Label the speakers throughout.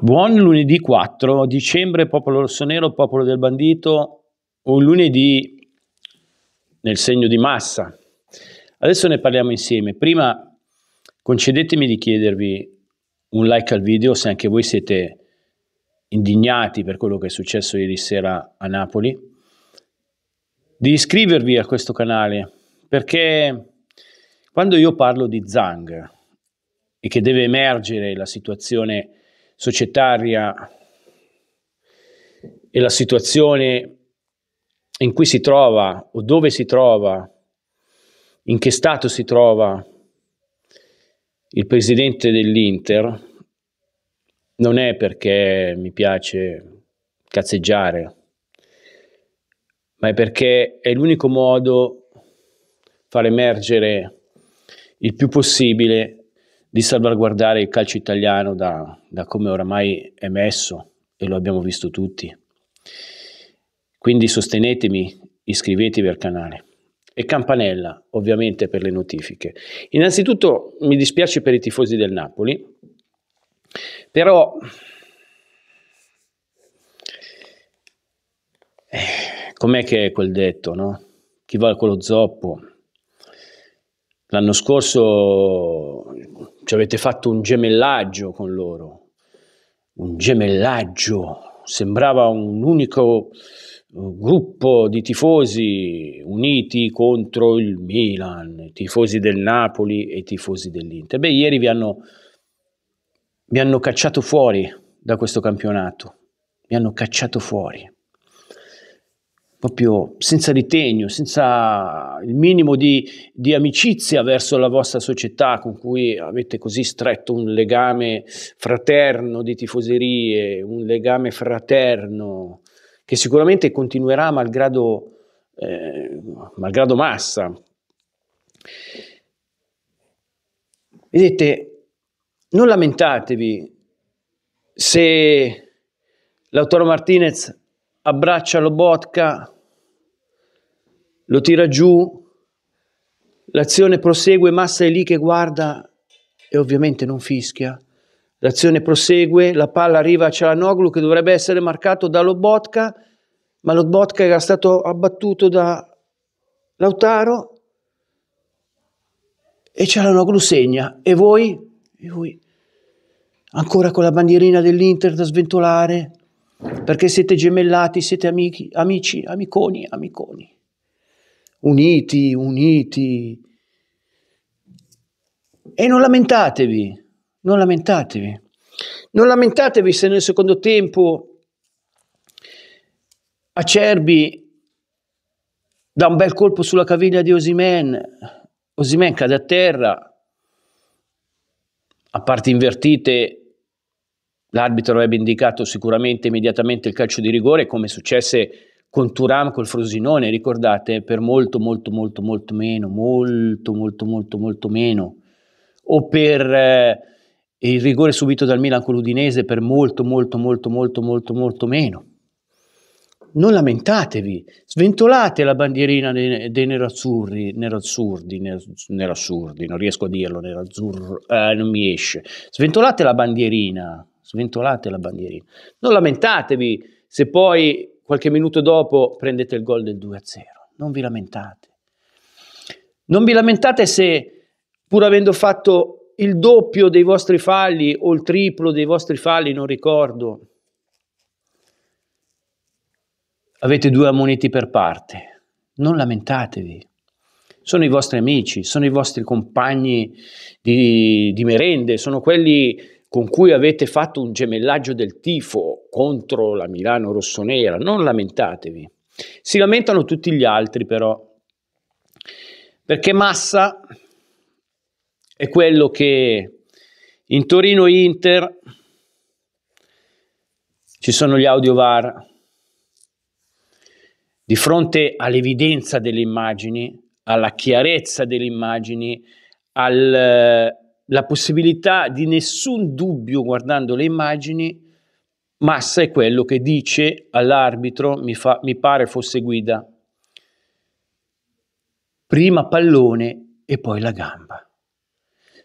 Speaker 1: Buon lunedì 4 dicembre, popolo rossonero, popolo del bandito, un lunedì nel segno di massa. Adesso ne parliamo insieme. Prima concedetemi di chiedervi un like al video se anche voi siete indignati per quello che è successo ieri sera a Napoli, di iscrivervi a questo canale perché quando io parlo di Zang e che deve emergere la situazione societaria e la situazione in cui si trova o dove si trova, in che stato si trova il presidente dell'Inter, non è perché mi piace cazzeggiare, ma è perché è l'unico modo far emergere il più possibile di salvaguardare il calcio italiano da, da come oramai è messo e lo abbiamo visto tutti. Quindi sostenetemi, iscrivetevi al canale e campanella ovviamente per le notifiche. Innanzitutto mi dispiace per i tifosi del Napoli, però eh, com'è che è quel detto, no? Chi va con lo zoppo? L'anno scorso ci avete fatto un gemellaggio con loro, un gemellaggio, sembrava un unico eh, gruppo di tifosi uniti contro il Milan, tifosi del Napoli e tifosi dell'Inter. Beh, ieri vi hanno, vi hanno cacciato fuori da questo campionato, vi hanno cacciato fuori proprio senza ritegno, senza il minimo di, di, amicizia verso la vostra società con cui avete così stretto un legame fraterno di tifoserie, un legame fraterno che sicuramente continuerà malgrado, eh, malgrado massa. Vedete, non lamentatevi se l'autore Martinez abbraccia Lobotka, lo tira giù, l'azione prosegue, Massa è lì che guarda e ovviamente non fischia. L'azione prosegue, la palla arriva a Cialanoglu che dovrebbe essere marcato da Lobotka, ma Lobotka era stato abbattuto da Lautaro e Cialanoglu segna. E voi? E voi? Ancora con la bandierina dell'Inter da sventolare, perché siete gemellati, siete amici, amici, amiconi, amiconi, uniti, uniti. E non lamentatevi, non lamentatevi. Non lamentatevi se nel secondo tempo Acerbi dà un bel colpo sulla caviglia di Osimen, Osimen cade a terra, a parti invertite L'arbitro avrebbe indicato sicuramente immediatamente il calcio di rigore, come successe con Turam col Frosinone, ricordate, per molto, molto, molto, molto meno, molto, molto, molto, molto meno. O per eh, il rigore subito dal Milan con l'Udinese per molto, molto, molto, molto, molto, molto meno. Non lamentatevi, sventolate la bandierina dei, dei nerazzurri, nerazzurdi, nerazzurdi, non riesco a dirlo, nerazzurro, eh, non mi esce. Sventolate la bandierina sventolate la bandierina. Non lamentatevi se poi qualche minuto dopo prendete il gol del 2-0, non vi lamentate. Non vi lamentate se pur avendo fatto il doppio dei vostri falli o il triplo dei vostri falli, non ricordo, avete due ammoniti per parte. Non lamentatevi. Sono i vostri amici, sono i vostri compagni di, di merende, sono quelli con cui avete fatto un gemellaggio del tifo contro la Milano rossonera, non lamentatevi. Si lamentano tutti gli altri però, perché Massa è quello che in Torino Inter ci sono gli audio VAR Di fronte all'evidenza delle immagini, alla chiarezza delle immagini, al, la possibilità di nessun dubbio guardando le immagini, Massa è quello che dice all'arbitro, mi, fa, mi pare fosse guida, prima pallone e poi la gamba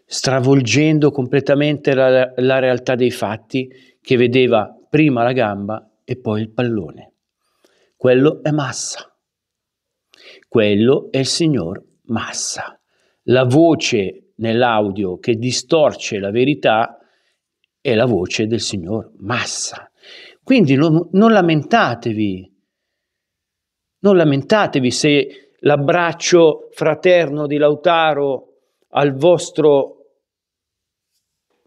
Speaker 1: stravolgendo completamente la, la, realtà dei fatti che vedeva prima la gamba e poi il pallone. Quello è Massa. Quello è il signor Massa. La voce nell'audio che distorce la verità è la voce del Signor Massa. Quindi non, non lamentatevi, non lamentatevi se l'abbraccio fraterno di Lautaro al vostro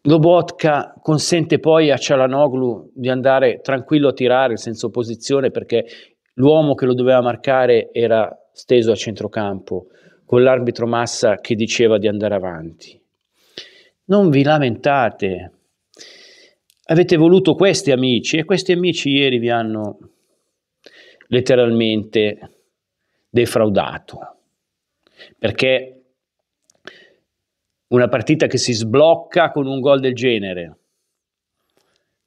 Speaker 1: Lobotka consente poi a Cialanoglu di andare tranquillo a tirare senza opposizione perché l'uomo che lo doveva marcare era steso a centrocampo con l'arbitro Massa che diceva di andare avanti. Non vi lamentate. Avete voluto questi amici e questi amici ieri vi hanno letteralmente defraudato. Perché una partita che si sblocca con un gol del genere,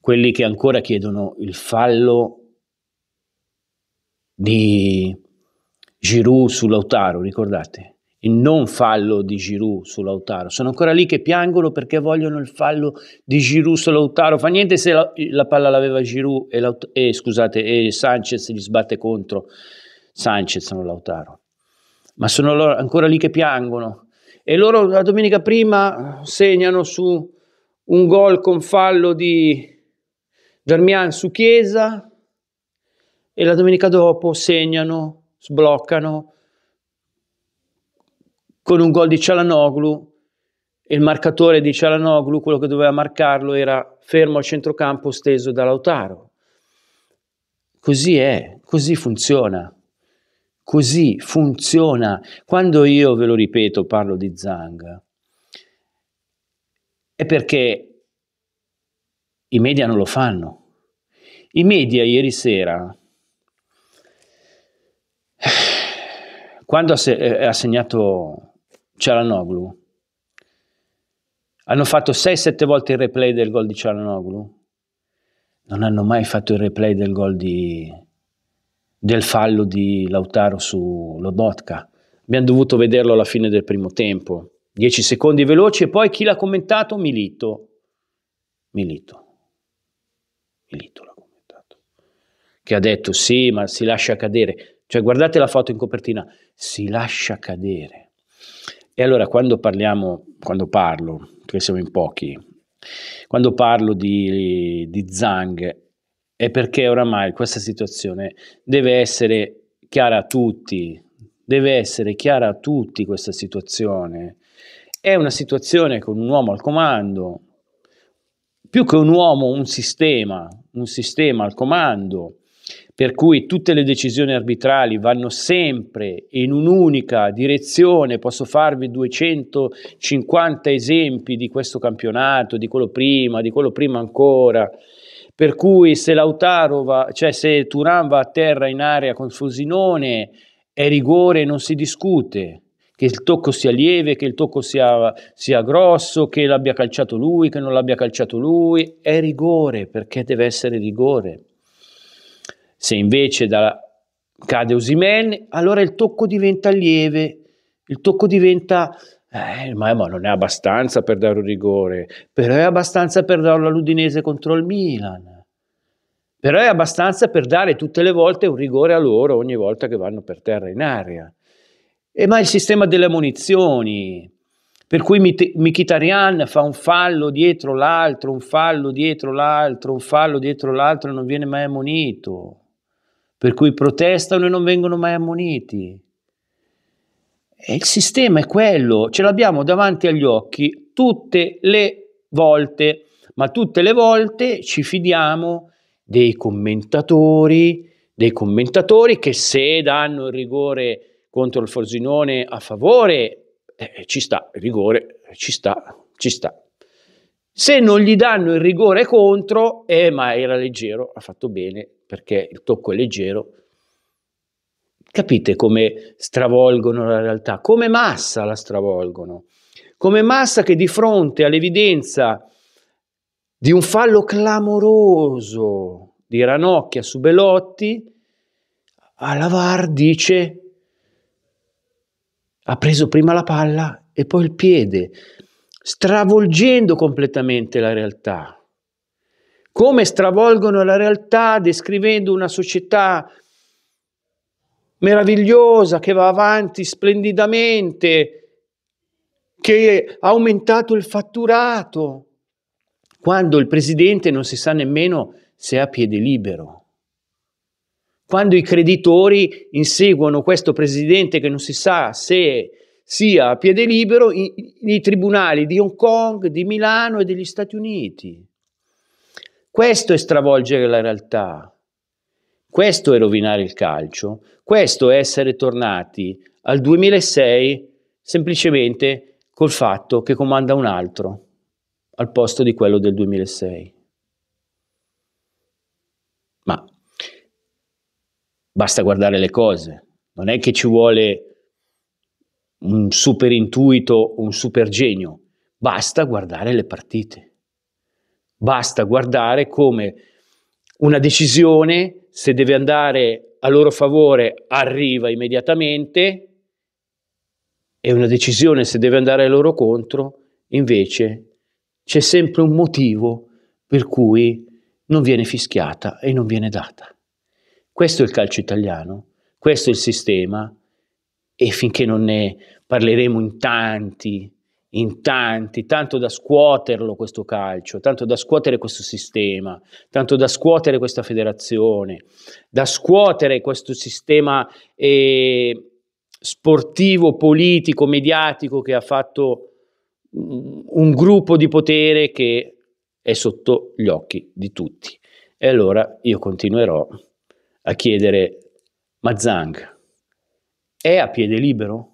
Speaker 1: quelli che ancora chiedono il fallo di Giroud su Lautaro, ricordate? Il non fallo di Giroud su Lautaro. Sono ancora lì che piangono perché vogliono il fallo di Giroud su Lautaro. Fa niente se la, la palla l'aveva Giroud e, Laut- e, scusate, e Sanchez gli sbatte contro Sanchez, non Lautaro. Ma sono loro, ancora lì che piangono. E loro la domenica prima segnano su un gol con fallo di Darmian su Chiesa e la domenica dopo segnano sbloccano con un gol di Cialanoglu e il marcatore di Cialanoglu, quello che doveva marcarlo, era fermo al centrocampo steso da Lautaro. Così è, così funziona. Così funziona. Quando io, ve lo ripeto, parlo di Zang, è perché i media non lo fanno. I media ieri sera Quando eh, ha segnato Cialanoglu, hanno fatto 6-7 volte il replay del gol di Cialanoglu, non hanno mai fatto il replay del gol di, del fallo di Lautaro su Lobotka. Abbiamo dovuto vederlo alla fine del primo tempo. 10 secondi veloci e poi chi l'ha commentato? Milito. Milito. Milito l'ha commentato. Che ha detto sì, ma si lascia cadere. Cioè guardate la foto in copertina, si lascia cadere. E allora quando parliamo, quando parlo, perché siamo in pochi, quando parlo di, di Zhang è perché oramai questa situazione deve essere chiara a tutti, deve essere chiara a tutti questa situazione. È una situazione con un uomo al comando, più che un uomo, un sistema, un sistema al comando per cui tutte le decisioni arbitrali vanno sempre in un'unica direzione. Posso farvi 250 esempi di questo campionato, di quello prima, di quello prima ancora. Per cui se Lautaro va, cioè se Turan va a terra in area con Fosinone è rigore, non si discute. Che il tocco sia lieve, che il tocco sia, sia grosso, che l'abbia calciato lui, che non l'abbia calciato lui, è rigore perché deve essere rigore. Se invece da, cade Osimen, allora il tocco diventa lieve, il tocco diventa eh, ma, ma, non è abbastanza per dare un rigore, però è abbastanza per dare all'Udinese contro il Milan, però è abbastanza per dare tutte le volte un rigore a loro ogni volta che vanno per terra in aria. E eh, ma il sistema delle munizioni, per cui Mikitarian fa un fallo dietro l'altro, un fallo dietro l'altro, un fallo dietro l'altro e non viene mai ammonito per cui protestano e non vengono mai ammoniti. E il sistema è quello, ce l'abbiamo davanti agli occhi tutte le volte, ma tutte le volte ci fidiamo dei commentatori, dei commentatori che se danno il rigore contro il Forzinone a favore, eh, ci sta, il rigore ci sta, ci sta. Se non gli danno il rigore contro, eh ma era leggero, ha fatto bene, perché il tocco è leggero. Capite come stravolgono la realtà, come massa la stravolgono, come massa che di fronte all'evidenza di un fallo clamoroso di Ranocchia su Belotti, Alavar dice ha preso prima la palla e poi il piede, stravolgendo completamente la realtà come stravolgono la realtà descrivendo una società meravigliosa che va avanti splendidamente, che ha aumentato il fatturato, quando il presidente non si sa nemmeno se ha piede libero. Quando i creditori inseguono questo presidente che non si sa se sia a piede libero, nei tribunali di Hong Kong, di Milano e degli Stati Uniti. Questo è stravolgere la realtà, questo è rovinare il calcio, questo è essere tornati al 2006 semplicemente col fatto che comanda un altro al posto di quello del 2006. Ma basta guardare le cose, non è che ci vuole un super intuito, un super genio, basta guardare le partite. Basta guardare come una decisione, se deve andare a loro favore, arriva immediatamente e una decisione, se deve andare a loro contro, invece c'è sempre un motivo per cui non viene fischiata e non viene data. Questo è il calcio italiano, questo è il sistema e finché non ne parleremo in tanti in tanti, tanto da scuoterlo questo calcio, tanto da scuotere questo sistema, tanto da scuotere questa federazione, da scuotere questo sistema eh, sportivo, politico, mediatico che ha fatto mm, un gruppo di potere che è sotto gli occhi di tutti. E allora io continuerò a chiedere, ma Zang è a piede libero?